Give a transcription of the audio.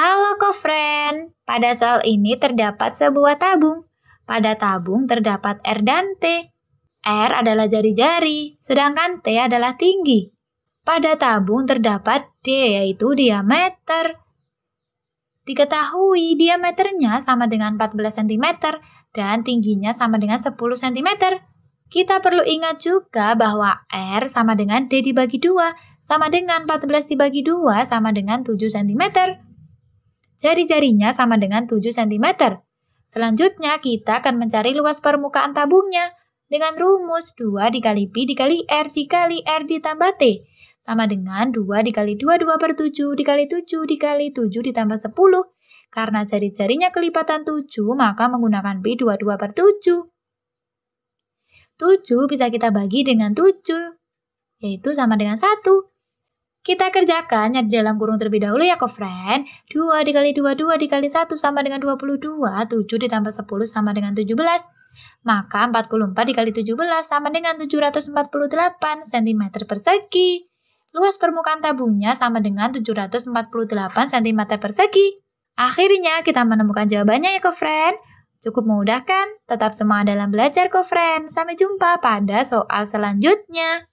Halo kofren, pada soal ini terdapat sebuah tabung. Pada tabung terdapat R dan T. R adalah jari-jari, sedangkan T adalah tinggi. Pada tabung terdapat D yaitu diameter. Diketahui diameternya sama dengan 14 cm dan tingginya sama dengan 10 cm. Kita perlu ingat juga bahwa R sama dengan D dibagi 2, sama dengan 14 dibagi 2 sama dengan 7 cm. Jari-jarinya sama dengan 7 cm. Selanjutnya, kita akan mencari luas permukaan tabungnya dengan rumus 2 dikali Pi dikali R dikali R ditambah T sama dengan 2 dikali 2 2 per 7 dikali 7 dikali 7 ditambah 10. Karena jari-jarinya kelipatan 7, maka menggunakan Pi 22 per 7. 7 bisa kita bagi dengan 7, yaitu sama dengan 1. Kita kerjakan di dalam kurung terlebih dahulu ya, kofren. 2 dikali 2, 2 dikali 1 sama dengan 22, 7 ditambah 10 sama dengan 17. Maka 44 dikali 17 sama dengan 748 cm persegi. Luas permukaan tabungnya sama dengan 748 cm persegi. Akhirnya kita menemukan jawabannya ya, kofren. Cukup mudah kan? Tetap semangat dalam belajar, kofren. Sampai jumpa pada soal selanjutnya.